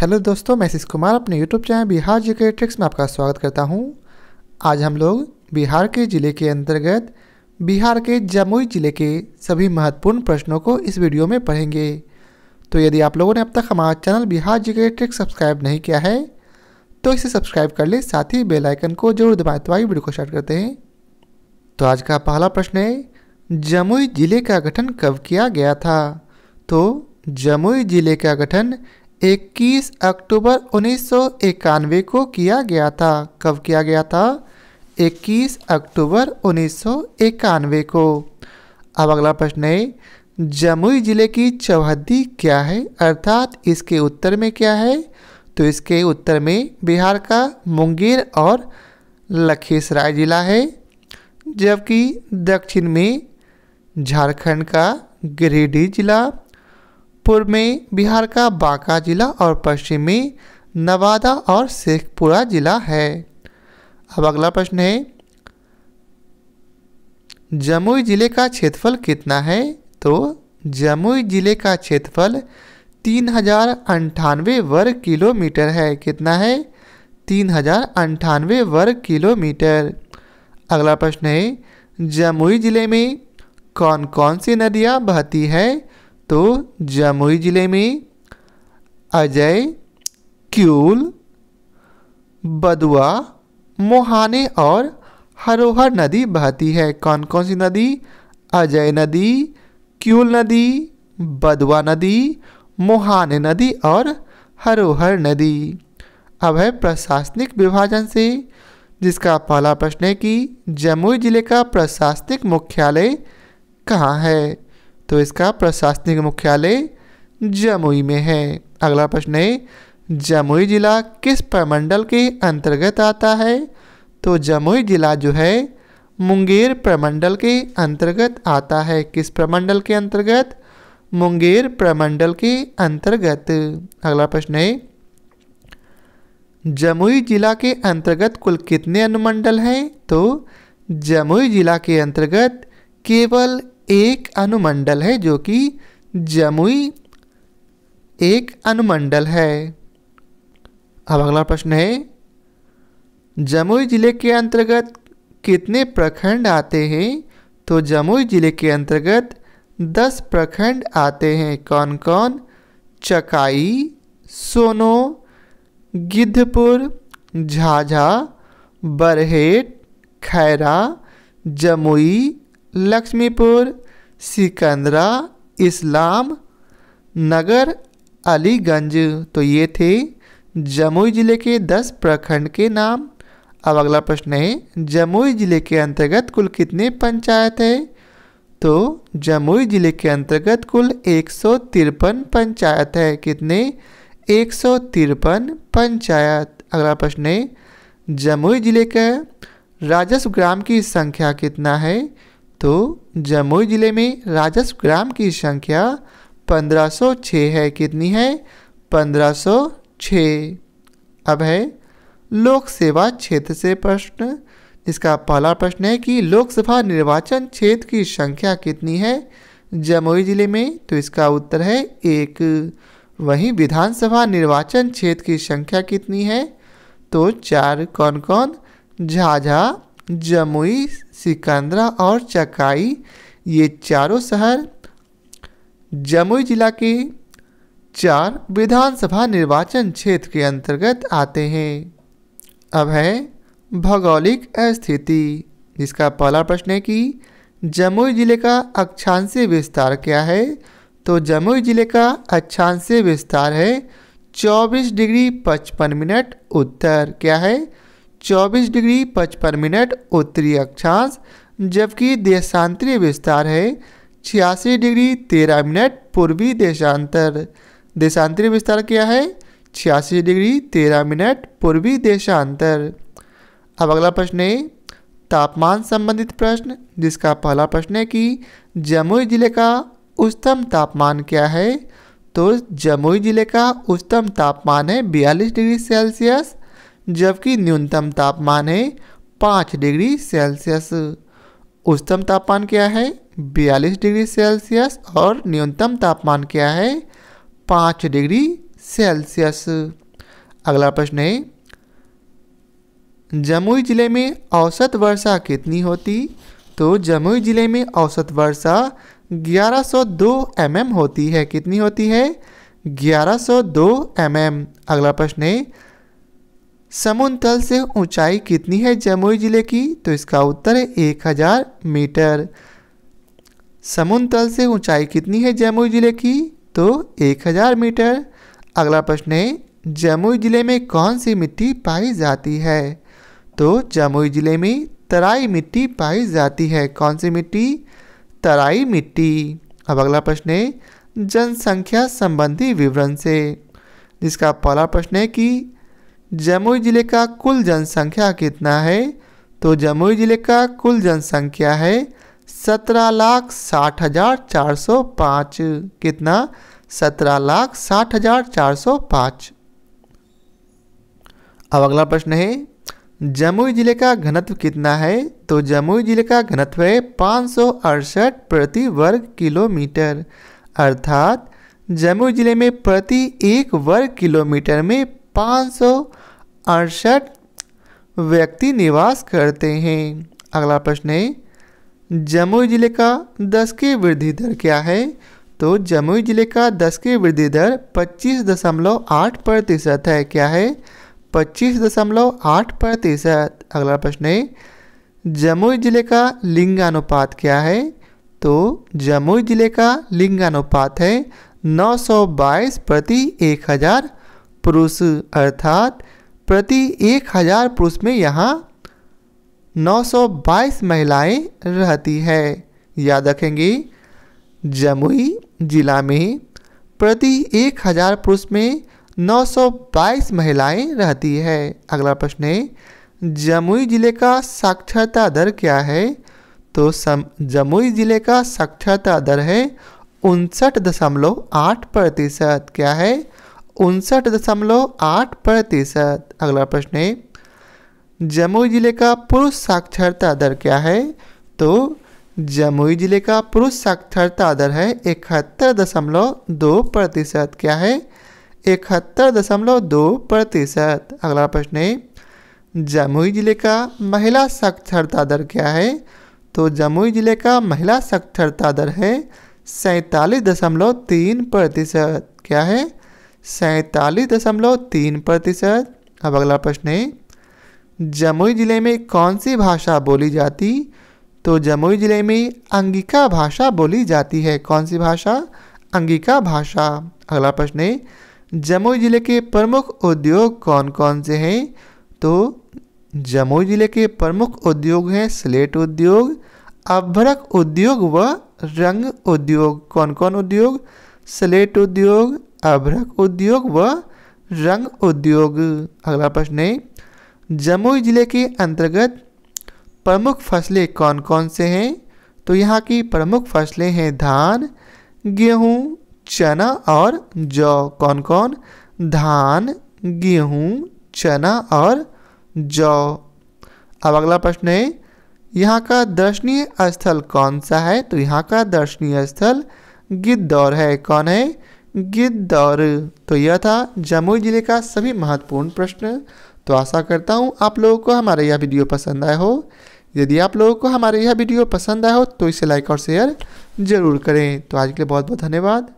Hello दोस्तों मैं शीश कुमार अपने यूट्यूब चैनल बिहार जी के ट्रिक्स में आपका स्वागत करता हूं आज हम लोग बिहार के ज़िले के अंतर्गत बिहार के जमुई ज़िले के सभी महत्वपूर्ण प्रश्नों को इस वीडियो में पढ़ेंगे तो यदि आप लोगों ने अब तक हमारा चैनल बिहार जी के ट्रिक्स सब्सक्राइब नहीं किया है तो इसे सब्सक्राइब कर ले साथ ही बेलाइकन को जरूर दबाए तो वीडियो को शेयर करते हैं तो आज का पहला प्रश्न है जमुई ज़िले का गठन कब किया गया था तो जमुई ज़िले का गठन 21 अक्टूबर उन्नीस को किया गया था कब किया गया था 21 अक्टूबर उन्नीस को अब अगला प्रश्न है जमुई जिले की चौहद्दी क्या है अर्थात इसके उत्तर में क्या है तो इसके उत्तर में बिहार का मुंगेर और लखीसराय जिला है जबकि दक्षिण में झारखंड का गिरिडीह जिला पूर्व में बिहार का बांका जिला और पश्चिम में नवादा और शेखपुरा जिला है अब अगला प्रश्न है जमुई जिले का क्षेत्रफल कितना है तो जमुई जिले का क्षेत्रफल तीन हजार अंठानवे वर्ग किलोमीटर है कितना है तीन हजार अंठानवे वर्ग किलोमीटर अगला प्रश्न है जमुई जिले में कौन कौन सी नदियाँ बहती है तो जमुई ज़िले में अजय क्यूल बदुआ मोहाने और हरोहर नदी बहती है कौन कौन सी नदी अजय नदी क्यूल नदी बदुआ नदी मोहाने नदी और हरोहर नदी अब है प्रशासनिक विभाजन से जिसका पहला प्रश्न है कि जमुई जिले का प्रशासनिक मुख्यालय कहाँ है तो इसका प्रशासनिक मुख्यालय जमुई में है अगला प्रश्न है जमुई जिला किस प्रमंडल के अंतर्गत आता है तो जमुई जिला जो है मुंगेर प्रमंडल के अंतर्गत आता है किस प्रमंडल के अंतर्गत मुंगेर प्रमंडल के अंतर्गत अगला प्रश्न है जमुई जिला के अंतर्गत कुल कितने अनुमंडल हैं तो जमुई जिला के अंतर्गत केवल एक अनुमंडल है जो कि जमुई एक अनुमंडल है अब अगला प्रश्न है जमुई ज़िले के अंतर्गत कितने प्रखंड आते हैं तो जमुई ज़िले के अंतर्गत दस प्रखंड आते हैं कौन कौन चकाई सोनो गिद्धपुर झाझा बरहेट खैरा जमुई लक्ष्मीपुर सिकंदरा इस्लाम नगर अलीगंज तो ये थे जमुई ज़िले के दस प्रखंड के नाम अब अगला प्रश्न है जमुई ज़िले के अंतर्गत कुल कितने पंचायत है तो जमुई ज़िले के अंतर्गत कुल एक पंचायत है कितने एक पंचायत अगला प्रश्न है जमुई ज़िले का राजस्व ग्राम की संख्या कितना है तो जमुई ज़िले में राजस्व ग्राम की संख्या 1506 है कितनी है 1506 अब है लोक सेवा क्षेत्र से प्रश्न इसका पहला प्रश्न है कि लोकसभा निर्वाचन क्षेत्र की संख्या कितनी है जमुई ज़िले में तो इसका उत्तर है एक वहीं विधानसभा निर्वाचन क्षेत्र की संख्या कितनी है तो चार कौन कौन झाझा जमुई सिकंदरा और चकाई ये चारों शहर जमुई जिला के चार विधानसभा निर्वाचन क्षेत्र के अंतर्गत आते हैं अब है भौगोलिक स्थिति जिसका पहला प्रश्न है कि जमुई जिले का अक्षांश विस्तार क्या है तो जमुई जिले का अक्षांश विस्तार है 24 डिग्री 55 मिनट उत्तर क्या है 24 डिग्री पचपन मिनट उत्तरी अक्षांश जबकि देशांतरीय विस्तार है छियासी डिग्री तेरह मिनट पूर्वी देशांतर देशांतरीय विस्तार क्या है छियासी डिग्री तेरह मिनट पूर्वी देशांतर अब अगला प्रश्न है तापमान संबंधित प्रश्न जिसका पहला प्रश्न है कि जमुई जिले का उच्चतम तापमान क्या है तो जमुई जिले का उच्चतम तापमान है बयालीस डिग्री सेल्सियस जबकि न्यूनतम तापमान है पाँच डिग्री सेल्सियस उच्चतम तापमान क्या है बयालीस डिग्री सेल्सियस और न्यूनतम तापमान क्या है पाँच डिग्री सेल्सियस अगला प्रश्न है जमुई ज़िले में औसत वर्षा कितनी होती तो जमुई ज़िले में औसत वर्षा 1102 mm होती है कितनी होती है 1102 mm. अगला प्रश्न है समुद्र तल से ऊंचाई कितनी है जमुई ज़िले की तो इसका उत्तर है एक हज़ार मीटर समुद्र तल से ऊंचाई कितनी है जमुई ज़िले की तो एक हज़ार मीटर अगला प्रश्न है जमुई ज़िले में कौन सी मिट्टी पाई जाती है तो जमुई ज़िले में तराई मिट्टी पाई जाती है कौन सी मिट्टी तराई मिट्टी अब अगला प्रश्न है जनसंख्या संबंधी विवरण से जिसका पहला प्रश्न है कि जमुई ज़िले का कुल जनसंख्या कितना है तो जमुई ज़िले का कुल जनसंख्या है सत्रह लाख साठ हज़ार चार सौ पाँच कितना सत्रह लाख साठ हज़ार चार सौ पाँच अब अगला प्रश्न है जमुई ज़िले का घनत्व कितना है तो जमुई ज़िले का घनत्व है पाँच सौ अड़सठ प्रति वर्ग किलोमीटर अर्थात जमुई ज़िले में प्रति एक वर्ग किलोमीटर में पाँच सौ अड़सठ व्यक्ति निवास करते हैं अगला प्रश्न है जमुई जिले का दस की वृद्धि दर क्या है तो जमुई जिले का दस की वृद्धि दर पच्चीस दशमलव आठ प्रतिशत है क्या है पच्चीस दशमलव आठ प्रतिशत अगला प्रश्न है जमुई जिले का लिंगानुपात क्या है तो जमुई जिले का लिंगानुपात है 922 प्रति 1000 पुरुष अर्थात प्रति एक हजार पुरुष में यहाँ 922 महिलाएं रहती है याद रखेंगे जमुई जिला में प्रति एक हजार पुरुष में 922 महिलाएं रहती है अगला प्रश्न है जमुई जिले का साक्षरता दर क्या है तो सम जमुई जिले का साक्षरता दर है उनसठ दशमलव आठ प्रतिशत क्या है उनसठ दशमलव आठ प्रतिशत अगला प्रश्न है जमुई जिले का पुरुष साक्षरता दर क्या है तो जमुई जिले का पुरुष साक्षरता दर है इकहत्तर दशमलव दो प्रतिशत क्या है इकहत्तर दशमलव दो प्रतिशत अगला प्रश्न है जमुई जिले का महिला साक्षरता दर क्या है तो जमुई जिले का महिला साक्षरता दर है सैंतालीस दशमलव तीन प्रतिशत क्या है सैतालीस दशमलव तीन प्रतिशत अब अगला प्रश्न है जमुई ज़िले में कौन सी भाषा बोली जाती तो जमुई ज़िले में अंगिका भाषा बोली जाती है कौन सी भाषा अंगिका भाषा अगला प्रश्न है जमुई ज़िले के प्रमुख उद्योग कौन कौन से हैं तो जमुई ज़िले के प्रमुख उद्योग हैं स्लेट उद्योग अभ्रक उद्योग व रंग उद्योग कौन कौन उद्योग स्लेट उद्योग अभ्रक उद्योग व रंग उद्योग अगला प्रश्न है जमुई जिले के अंतर्गत प्रमुख फसलें कौन कौन से हैं तो यहाँ की प्रमुख फसलें हैं धान गेहूँ चना और जौ कौन कौन धान गेहूँ चना और जौ अब अगला प्रश्न है यहाँ का दर्शनीय स्थल कौन सा है तो यहाँ का दर्शनीय स्थल गिद्धौर है कौन है गिद्दौर तो यह था जमुई ज़िले का सभी महत्वपूर्ण प्रश्न तो आशा करता हूँ आप लोगों को हमारा यह वीडियो पसंद आया हो यदि आप लोगों को हमारा यह वीडियो पसंद आया हो तो इसे लाइक और शेयर ज़रूर करें तो आज के लिए बहुत बहुत धन्यवाद